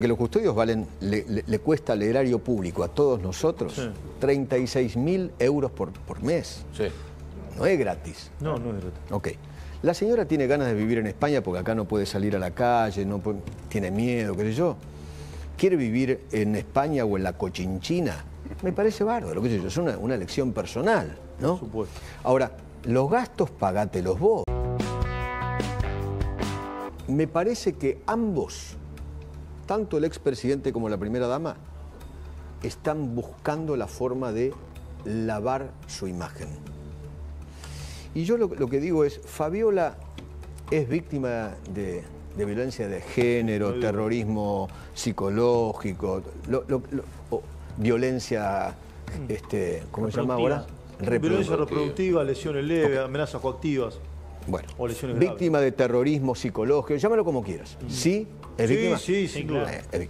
Que los custodios valen, le, cuesta al erario público, a todos nosotros, 36 mil euros por, mes. No es gratis. No, no es gratis. Ok. La señora tiene ganas de vivir en España porque acá no puede salir a la calle, no tiene miedo, qué sé yo. Quiere vivir en España o en la Cochinchina. Me parece bárbaro, que sé yo. Es una, una elección personal, ¿no? Por supuesto. Ahora, los gastos los vos. Me parece que ambos tanto el expresidente como la primera dama están buscando la forma de lavar su imagen. Y yo lo, que digo es, Fabiola es víctima de, violencia de género, terrorismo psicológico, violencia, mm. este, ¿cómo se llama ahora? Reproductiva. Violencia reproductiva, lesiones leves, amenazas coactivas. Bueno, víctima de terrorismo psicológico, llámalo como quieras. Mm. Sí, sí, Sí, eh, sí,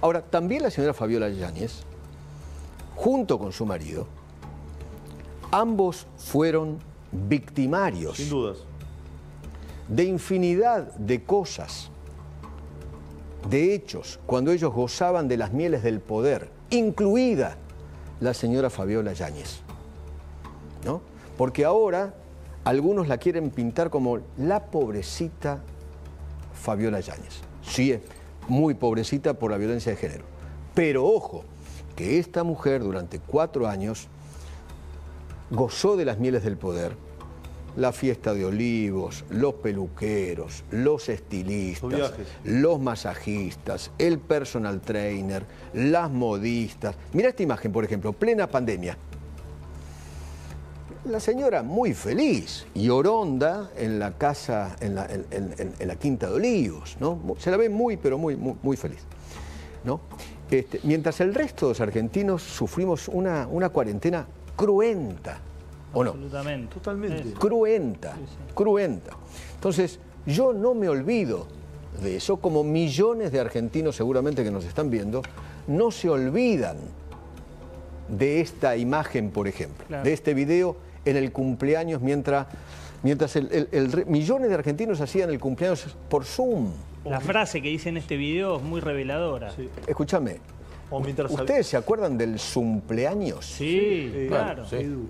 Ahora, también la señora Fabiola Yáñez, junto con su marido, ambos fueron victimarios. Sin dudas. De infinidad de cosas, de hechos, cuando ellos gozaban de las mieles del poder, incluida la señora Fabiola Yáñez. ¿No? Porque ahora algunos la quieren pintar como la pobrecita Fabiola Yáñez sí es muy pobrecita por la violencia de género. Pero ojo, que esta mujer durante cuatro años gozó de las mieles del poder, la fiesta de olivos, los peluqueros, los estilistas, los masajistas, el personal trainer, las modistas. Mira esta imagen, por ejemplo, plena pandemia. La señora muy feliz, y oronda en la casa, en la, Quinta de Olivos, ¿no? Se la ve muy, pero muy, muy, feliz, ¿no? Este, mientras el resto de los argentinos sufrimos una, una cuarentena cruenta, ¿o no? Absolutamente. Totalmente. Cruenta, cruenta. Entonces, yo no me olvido de eso, como millones de argentinos seguramente que nos están viendo, no se olvidan de esta imagen, por ejemplo, de este video en el cumpleaños mientras, mientras el, millones de argentinos hacían el cumpleaños por Zoom. La frase que dice en este video es muy reveladora. Escúchame, ¿Ustedes se acuerdan del cumpleaños? Sí, claro.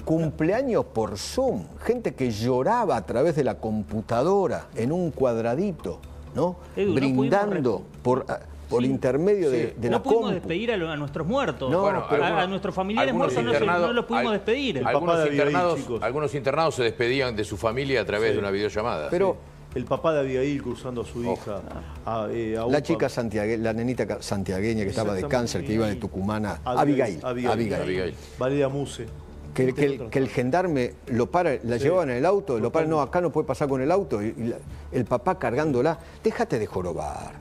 Cumpleaños por Zoom. Gente que lloraba a través de la computadora en un cuadradito, ¿no? Brindando por... Ah, por intermedio de, no pudimos despedir a, nuestros muertos. a, nuestros familiares muertos no, los pudimos despedir. Algunos internados, algunos internados, se despedían de su familia a través de una videollamada. Pero el papá de Abigail cruzando a su hija. A, eh, la chica santiagueña, la nenita santiagueña que estaba de cáncer, que iba de Tucumán a Abigail. Abigail. Abigail. Muse. Que, el, gendarme lo para, la llevaban en el auto, lo para, no, acá no puede pasar con el auto, el papá cargándola, déjate de jorobar,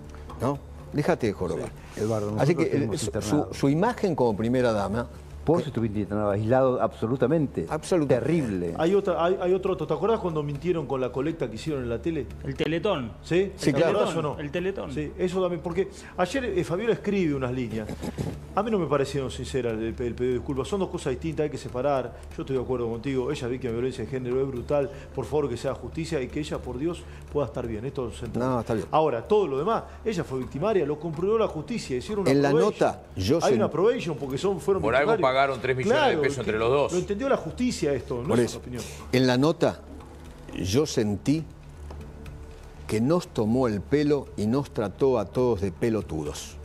¿no? Déjate de jorobar. Así que eh, su, imagen como primera dama Vos estuviste aislado absolutamente. Terrible. Hay, otra, otro, ¿te acuerdas cuando mintieron con la colecta que hicieron en la tele? El teletón. ¿Sí? Sí, el claro. Teletón, no? El teletón. Sí, eso también. Porque ayer eh, Fabiola escribe unas líneas. A mí no me parecieron sinceras el, pedido de disculpas. Son dos cosas distintas, hay que separar. Yo estoy de acuerdo contigo. Ella que la violencia de género, es brutal. Por favor, que sea justicia y que ella, por Dios, pueda estar bien. Esto se No, está bien. Ahora, todo lo demás, ella fue victimaria, lo comprobó la justicia. Hicieron una En la nota, yo Hay una probation porque son, fueron por algo pagaron 3 millones de pesos entre los dos. Lo entendió la justicia esto, no es opinión. En la nota yo sentí que nos tomó el pelo y nos trató a todos de pelotudos.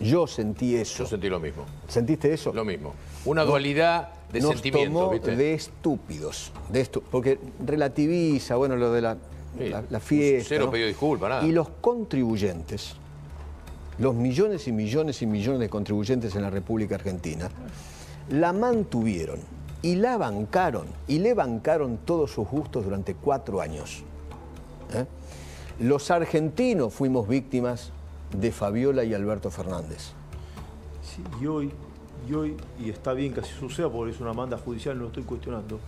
Yo sentí eso. Yo sentí lo mismo. ¿Sentiste eso? Lo mismo. Una dualidad de nos de estúpidos. De porque relativiza, bueno, lo de la, fiesta. Y los contribuyentes los millones y millones y millones de contribuyentes en la República Argentina, la mantuvieron y la bancaron y le bancaron todos sus gustos durante cuatro años. ¿eh? Los argentinos fuimos víctimas de Fabiola y Alberto Fernández. y hoy, y hoy, y está bien que así suceda porque es una manda judicial, no lo estoy cuestionando,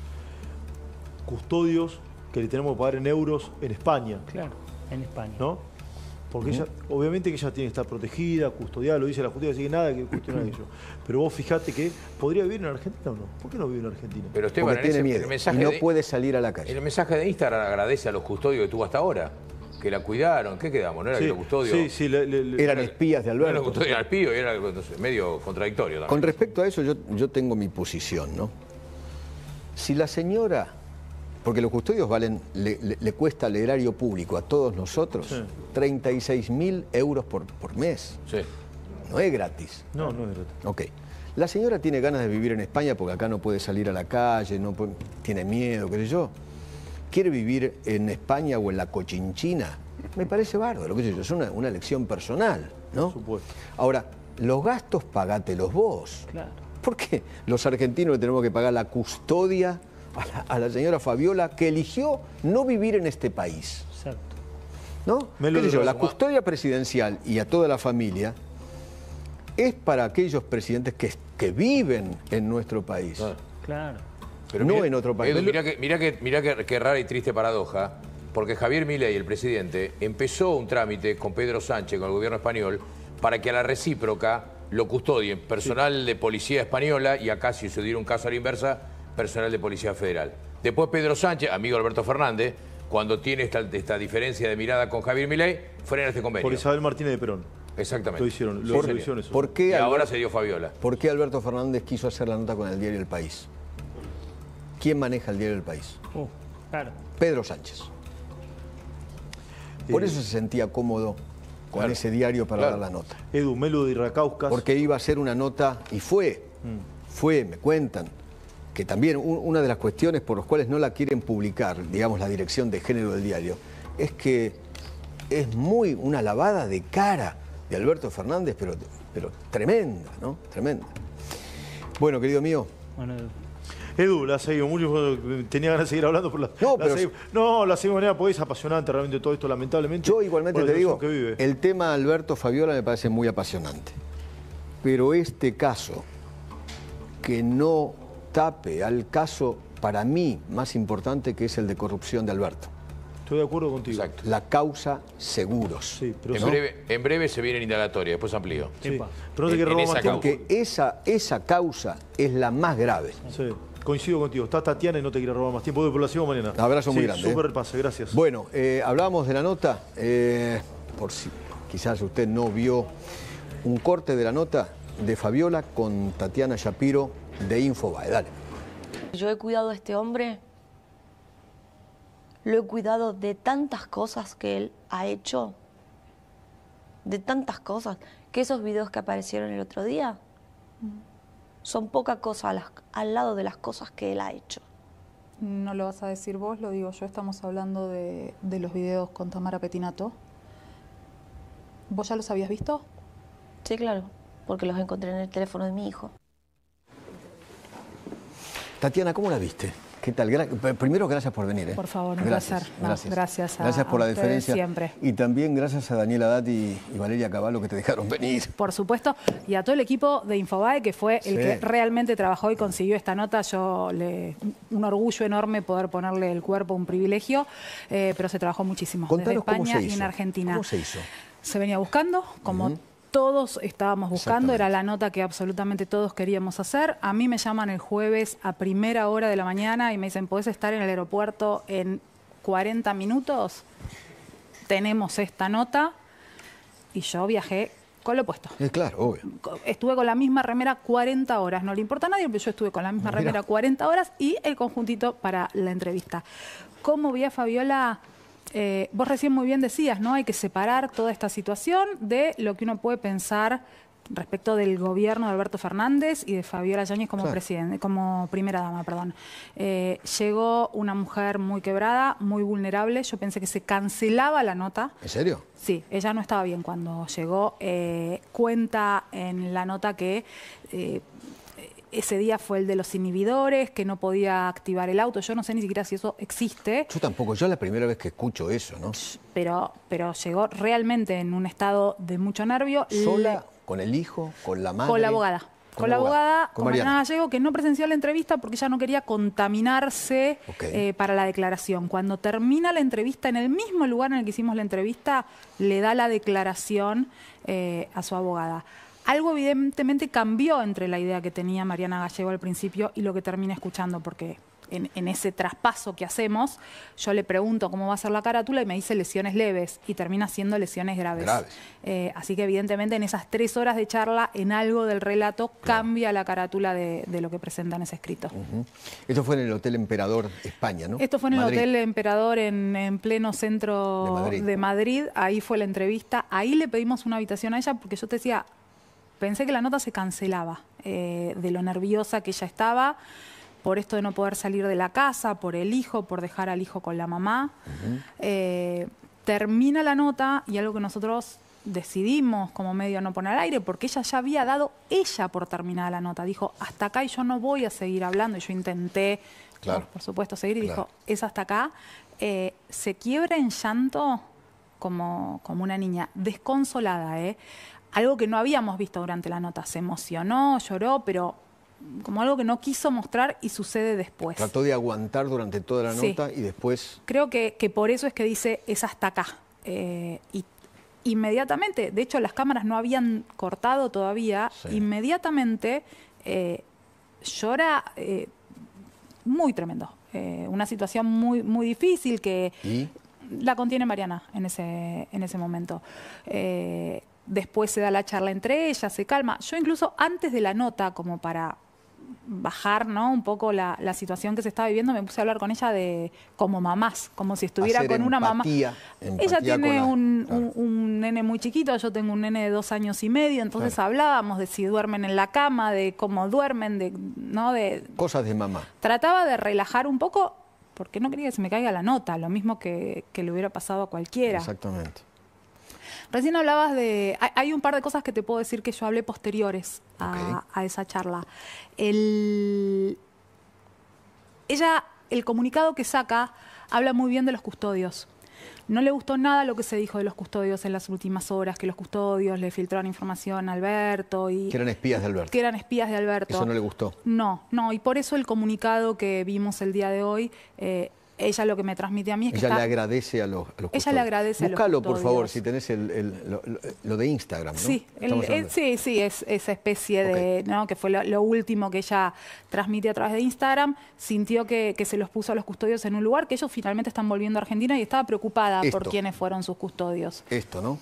custodios que le tenemos que pagar en euros en España. Claro, en España. ¿No? Porque obviamente que ella tiene que estar protegida, custodiada, lo dice la justicia, así que nada que cuestionar eso. Pero vos fijate que podría vivir en Argentina o no. ¿Por qué no vive en Argentina? Pero tiene miedo no puede salir a la calle. El mensaje de Instagram agradece a los custodios que tuvo hasta ahora. Que la cuidaron, ¿qué quedamos? ¿No era custodios? Sí, sí, eran espías de Alberto. No eran custodios, y era medio contradictorio Con respecto a eso, yo, yo tengo mi posición, ¿no? Si la señora porque los custodios valen, le, cuesta al erario público, a todos nosotros, 36.000 36 mil euros por, por mes. Sí. No es gratis. No, no es gratis. Ok. La señora tiene ganas de vivir en España porque acá no puede salir a la calle, no tiene miedo, qué sé yo. Quiere vivir en España o en la Cochinchina. Me parece bárbaro, que sé yo. Es una, una elección personal, ¿no? Por supuesto. Ahora, los gastos pagátelos vos. Claro. ¿Por qué los argentinos tenemos que pagar la custodia a la, señora Fabiola que eligió no vivir en este país. Exacto. ¿No? Me lo la custodia presidencial y a toda la familia es para aquellos presidentes que, que viven en nuestro país. Ah. Claro. Pero no en otro país. mira mirá que, rara y triste paradoja, porque Javier Milei, el presidente, empezó un trámite con Pedro Sánchez, con el gobierno español, para que a la recíproca lo custodien personal de policía española y acá si diera un caso a la inversa, personal de Policía Federal. Después Pedro Sánchez, amigo Alberto Fernández, cuando tiene esta, diferencia de mirada con Javier Milei, frena este convenio. Por Isabel Martínez de Perón. Exactamente. Lo hicieron, lo, eso. y ahora se dio Fabiola. ¿Por qué Alberto Fernández quiso hacer la nota con el diario El País? ¿Quién maneja el diario El País? Oh, Pedro Sánchez. Por eh, eso se sentía cómodo con ese diario para dar la nota. Edu Melo de Irracauscas. Porque iba a hacer una nota, y fue, mm. fue, me cuentan, que también una de las cuestiones por las cuales no la quieren publicar, digamos, la dirección de género del diario, es que es muy una lavada de cara de Alberto Fernández, pero, pero tremenda, ¿no? Tremenda. Bueno, querido mío. Bueno, Edu, la seguido mucho, tenía ganas de seguir hablando por la... No, la pero... no, la seguimos manera, pues, apasionante realmente todo esto, lamentablemente. Yo igualmente te digo, el tema Alberto Fabiola me parece muy apasionante. Pero este caso, que no tape al caso para mí más importante que es el de corrupción de Alberto. Estoy de acuerdo contigo. La causa seguros. en, breve, se viene indagatoria, después amplío. Pero no te robar esa tiempo. Porque esa, causa es la más grave. Coincido contigo. Está Tatiana y no te quiero robar más tiempo. De población mañana. Abrazo muy grande. ¿eh? Súper pase, gracias. Bueno, eh, hablábamos de la nota. Eh, por si quizás usted no vio un corte de la nota de Fabiola con Tatiana Shapiro de Infobae. Dale. Yo he cuidado a este hombre, lo he cuidado de tantas cosas que él ha hecho, de tantas cosas, que esos videos que aparecieron el otro día son poca cosa al lado de las cosas que él ha hecho. No lo vas a decir vos, lo digo yo, estamos hablando de, de los videos con Tamara Petinato. ¿Vos ya los habías visto? Sí, claro, porque los encontré en el teléfono de mi hijo. Tatiana, ¿cómo la viste? ¿Qué tal? primero, gracias por venir. ¿eh? Por favor, un gracias, placer. Gracias, gracias, por la diferencia. Siempre. Y también gracias a Daniela Dati y, Valeria Caballo que te dejaron venir. Por supuesto, y a todo el equipo de Infobae que fue el que realmente trabajó y consiguió esta nota. Yo le, un orgullo enorme poder ponerle el cuerpo, un privilegio, eh, pero se trabajó muchísimo Contanos desde España y en Argentina. ¿Cómo se hizo? Se venía buscando, como todos estábamos buscando, era la nota que absolutamente todos queríamos hacer. A mí me llaman el jueves a primera hora de la mañana y me dicen, ¿podés estar en el aeropuerto en 40 minutos? Tenemos esta nota y yo viajé con lo opuesto. Es eh, claro, obvio. Estuve con la misma remera 40 horas, no le importa a nadie, pero yo estuve con la misma remera 40 horas y el conjuntito para la entrevista. ¿Cómo vi a Fabiola? Eh, vos recién muy bien decías, ¿no? Hay que separar toda esta situación de lo que uno puede pensar respecto del gobierno de Alberto Fernández y de Fabiola Yáñez como presidente, como primera dama, perdón. Eh, llegó una mujer muy quebrada, muy vulnerable. Yo pensé que se cancelaba la nota. ¿En serio? Sí, ella no estaba bien cuando llegó. Eh, cuenta en la nota que ese día fue el de los inhibidores, que no podía activar el auto. Yo no sé ni siquiera si eso existe. Yo tampoco, yo es la primera vez que escucho eso, ¿no? Pero, pero llegó realmente en un estado de mucho nervio. ¿Sola? ¿Con el hijo? ¿Con la madre? Con la abogada. Con, la abogada, con Mariana Gallego, que no presenció la entrevista porque ella no quería contaminarse eh, para la declaración. Cuando termina la entrevista, en el mismo lugar en el que hicimos la entrevista, le da la declaración eh, a su abogada algo evidentemente cambió entre la idea que tenía Mariana Gallego al principio y lo que termina escuchando, porque en, ese traspaso que hacemos, yo le pregunto cómo va a ser la carátula y me dice lesiones leves y termina siendo lesiones graves. Eh, así que evidentemente en esas tres horas de charla, en algo del relato, cambia la carátula de, lo que presenta en ese escrito. Esto fue en el Hotel Emperador España, ¿no? Esto fue en el Hotel Emperador en, pleno centro de Madrid. Ahí fue la entrevista. Ahí le pedimos una habitación a ella porque yo te decía, pensé que la nota se cancelaba eh, de lo nerviosa que ella estaba por esto de no poder salir de la casa, por el hijo, por dejar al hijo con la mamá. Eh, termina la nota y algo que nosotros decidimos como medio no poner aire, porque ella ya había dado ella por terminada la nota. Dijo, hasta acá y yo no voy a seguir hablando. Y yo intenté, claro. por, supuesto, seguir y dijo, es hasta acá. Eh, se quiebra en llanto como, como una niña, desconsolada. ¿eh? algo que no habíamos visto durante la nota. Se emocionó, lloró, pero como algo que no quiso mostrar y sucede después. Trató de aguantar durante toda la nota y después... Creo que, por eso es que dice, es hasta acá. Eh, y inmediatamente, de hecho las cámaras no habían cortado todavía, inmediatamente eh, llora eh, muy tremendo. una situación muy, muy difícil que... La contiene Mariana en ese, en ese momento después se da la charla entre ellas, se calma. Yo incluso antes de la nota, como para bajar ¿no? un poco la, situación que se estaba viviendo, me puse a hablar con ella de como mamás, como si estuviera con una mamá. ella tiene un, nene muy chiquito, yo tengo un nene de dos años y medio, entonces hablábamos de si duermen en la cama, de cómo duermen, de no de cosas de mamá. Trataba de relajar un poco porque no quería que se me caiga la nota, lo mismo que, que le hubiera pasado a cualquiera. Exactamente. Recién hablabas de... Hay un par de cosas que te puedo decir que yo hablé posteriores a, esa charla. El, ella, el comunicado que saca habla muy bien de los custodios. No le gustó nada lo que se dijo de los custodios en las últimas horas, que los custodios le filtraron información a Alberto y... Que eran espías de Alberto. Que eran espías de Alberto. Eso no le gustó. No, no, y por eso el comunicado que vimos el día de hoy eh, ella lo que me transmite a mí es que ella le agradece a los, a ella le agradece a los por favor si tenés el, lo, de Instagram sí sí sí es esa especie de no que fue lo, último que ella transmite a través de Instagram sintió que, se los puso a los custodios en un lugar que ellos finalmente están volviendo a Argentina y estaba preocupada por quiénes fueron sus custodios Esto no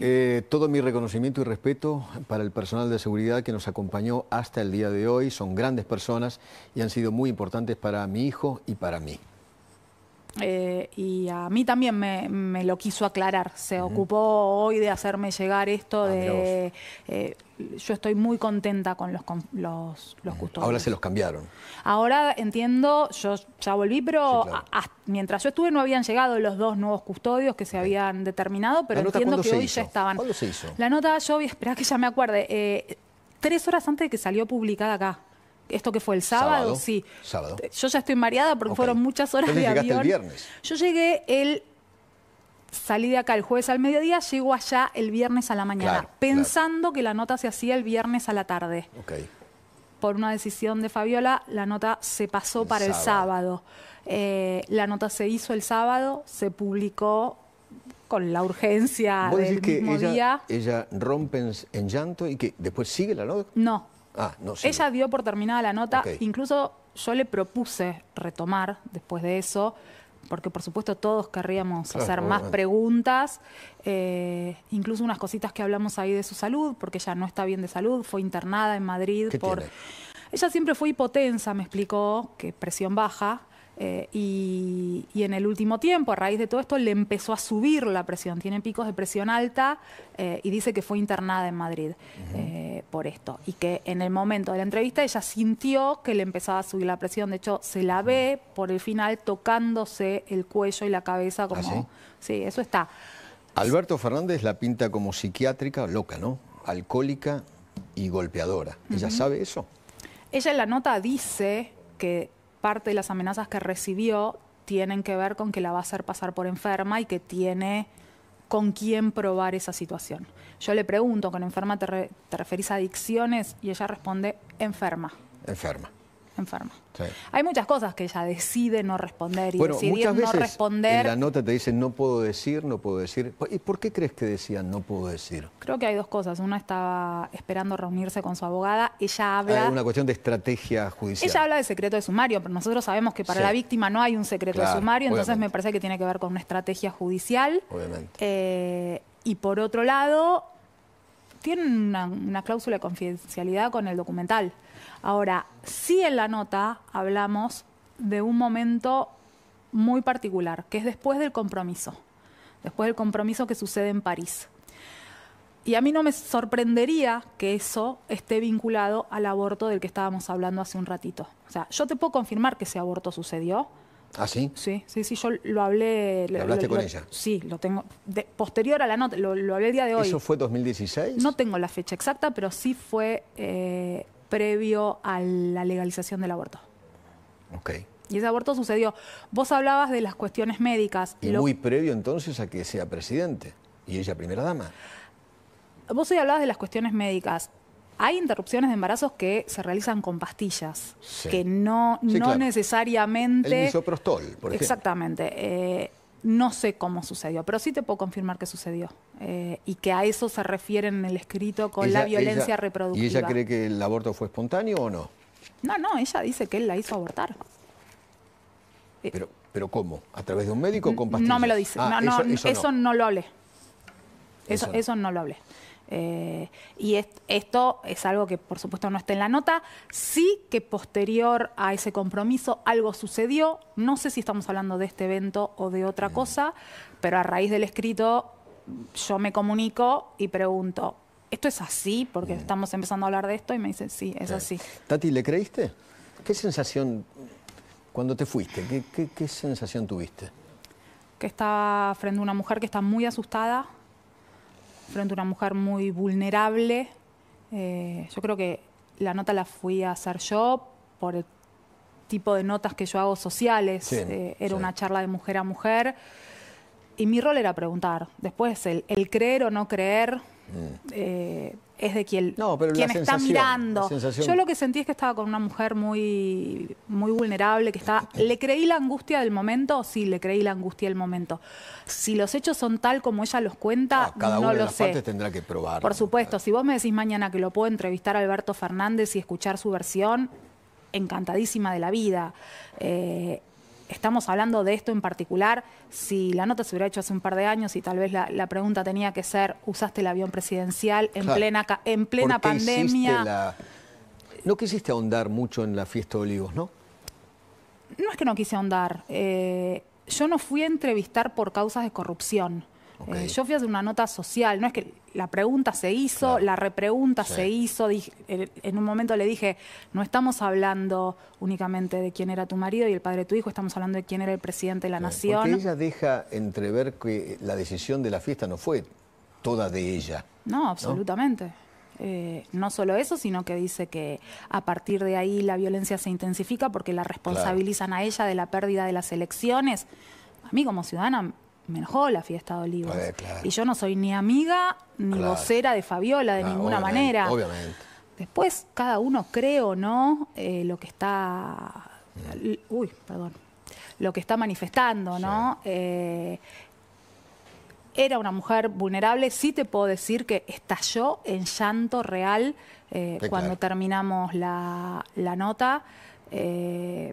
eh, todo mi reconocimiento y respeto para el personal de seguridad que nos acompañó hasta el día de hoy. Son grandes personas y han sido muy importantes para mi hijo y para mí. Eh, y a mí también me, lo quiso aclarar. Se ocupó hoy de hacerme llegar esto ah, de... Eh, yo estoy muy contenta con los, los, los, custodios. Ahora se los cambiaron. Ahora entiendo, yo ya volví, pero mientras yo estuve no habían llegado los dos nuevos custodios que se habían determinado, pero entiendo que hoy ya estaban. ¿Cuándo se hizo? La nota, yo voy a que ya me acuerde. Eh, tres horas antes de que salió publicada acá esto que fue el sábado, sí. Yo ya estoy mareada porque fueron muchas horas de avión. Yo llegué el salí de acá el jueves al mediodía, llego allá el viernes a la mañana, pensando que la nota se hacía el viernes a la tarde. Okay. Por una decisión de Fabiola, la nota se pasó para el sábado. Eh, la nota se hizo el sábado, se publicó con la urgencia del mismo ella, día. Ella rompe en llanto y que después sigue la nota. No, Ah, ella dio por terminada la nota, incluso yo le propuse retomar después de eso, porque por supuesto todos querríamos hacer más preguntas, eh, incluso unas cositas que hablamos ahí de su salud, porque ella no está bien de salud, fue internada en Madrid por... Ella siempre fue hipotensa, me explicó, que presión baja, eh, y, en el último tiempo, a raíz de todo esto, le empezó a subir la presión. Tiene picos de presión alta eh, y dice que fue internada en Madrid eh, por esto. Y que en el momento de la entrevista ella sintió que le empezaba a subir la presión. De hecho, se la ve por el final tocándose el cuello y la cabeza ¿Ah, como... sí? eso está. Alberto Fernández la pinta como psiquiátrica, loca, ¿no? Alcohólica y golpeadora. ¿Ella sabe eso? Ella en la nota dice que parte de las amenazas que recibió tienen que ver con que la va a hacer pasar por enferma y que tiene con quién probar esa situación. Yo le pregunto, ¿con enferma te, te referís a adicciones? Y ella responde, enferma. Enferma enferma. Hay muchas cosas que ella decide no responder y bueno, responder. En la nota te dice no puedo decir, no puedo decir. ¿Y por qué crees que decían no puedo decir? Creo que hay dos cosas. Una estaba esperando reunirse con su abogada. Ella ah, habla. una cuestión de estrategia judicial. Ella habla de secreto de sumario, pero nosotros sabemos que para la víctima no hay un secreto de sumario, entonces me parece que tiene que ver con una estrategia judicial. Obviamente. Eh, y por otro lado, tiene una, una, cláusula de confidencialidad con el documental. Ahora, sí en la nota hablamos de un momento muy particular, que es después del compromiso, después del compromiso que sucede en París. Y a mí no me sorprendería que eso esté vinculado al aborto del que estábamos hablando hace un ratito. O sea, yo te puedo confirmar que ese aborto sucedió. ¿Ah, sí? Sí, sí, sí, yo lo hablé... ¿Lo hablaste con ella? Sí, lo tengo. posterior a la nota, lo, hablé el día de hoy. ¿Eso fue 2016? No tengo la fecha exacta, pero sí fue eh, previo a la legalización del aborto. Ok. Y ese aborto sucedió. Vos hablabas de las cuestiones médicas. Y muy previo entonces a que sea presidente y ella primera dama. Vos hoy hablabas de las cuestiones médicas. Hay interrupciones de embarazos que se realizan con pastillas, que no, no necesariamente... El misoprostol, por ejemplo. Exactamente. Eh, no sé cómo sucedió, pero sí te puedo confirmar que sucedió eh, y que a eso se refieren en el escrito con la violencia reproductiva. ¿Y ella cree que el aborto fue espontáneo o no? No, no, ella dice que él la hizo abortar. Eh, pero, pero ¿cómo? ¿A través de un médico o con pastillas? No me lo dice. Ah, no, eso, no. lo hablé. Eso, eso no. lo hablé. Eh, y esto es algo que por supuesto no está en la nota, sí que posterior a ese compromiso algo sucedió, no sé si estamos hablando de este evento o de otra cosa, pero a raíz del escrito yo me comunico y pregunto, ¿esto es así? Porque estamos empezando a hablar de esto y me dicen, sí, es así. Tati, ¿le creíste? ¿Qué sensación cuando te fuiste? ¿Qué, qué sensación tuviste? Que estaba frente a una mujer que está muy asustada, frente a una mujer muy vulnerable. Eh, yo creo que la nota la fui a hacer yo por el tipo de notas que yo hago sociales. Eh, era una charla de mujer a mujer. Y mi rol era preguntar. Después, el, creer o no creer. Eh es de quien, no, está mirando. Yo lo que sentí es que estaba con una mujer muy, muy vulnerable, que estaba... ¿Le creí la angustia del momento? Sí, le creí la angustia del momento. Si los hechos son tal como ella los cuenta, ah, cada no lo de sé. tendrá que probar. Por supuesto, si vos me decís mañana que lo puedo entrevistar a Alberto Fernández y escuchar su versión, encantadísima de la vida. Eh, estamos hablando de esto en particular, si la nota se hubiera hecho hace un par de años y tal vez la, pregunta tenía que ser, ¿usaste el avión presidencial en plena, en plena pandemia? No quisiste ahondar mucho en la fiesta de olivos, ¿no? No es que no quise ahondar. Eh, yo no fui a entrevistar por causas de corrupción. Eh, yo fui a hacer una nota social, no es que la pregunta se hizo, la repregunta se hizo, en un momento le dije, no estamos hablando únicamente de quién era tu marido y el padre de tu hijo, estamos hablando de quién era el presidente de la nación. Porque ella deja entrever que la decisión de la fiesta no fue toda de ella. No, absolutamente. Eh, ¿no? solo eso, sino que dice que a partir de ahí la violencia se intensifica porque la responsabilizan a ella de la pérdida de las elecciones. A mí como ciudadana me enojó la fiesta de Olivos. Eh, y yo no soy ni amiga ni vocera de Fabiola de ah, ninguna manera. Obviamente. Después cada uno cree no eh, lo que está... Mm. Uy, perdón. Lo que está manifestando, ¿no? Eh, era una mujer vulnerable, sí te puedo decir que estalló en llanto real cuando terminamos la, nota. Eh,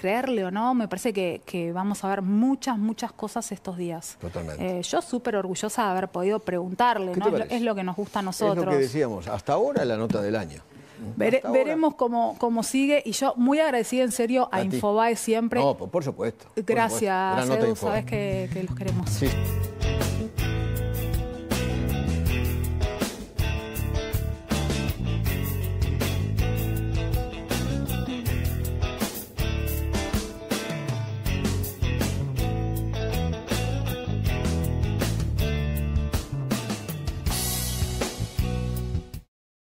creerle o no, me parece que, vamos a ver muchas, muchas cosas estos días. Totalmente. Eh, yo súper orgullosa de haber podido preguntarle, ¿no? Es lo, que nos gusta a nosotros. Es lo que decíamos, hasta ahora la nota del año. veremos cómo, cómo sigue y yo muy agradecida en serio a, Infobae siempre. No, por, supuesto. Gracias, sabes que, los queremos.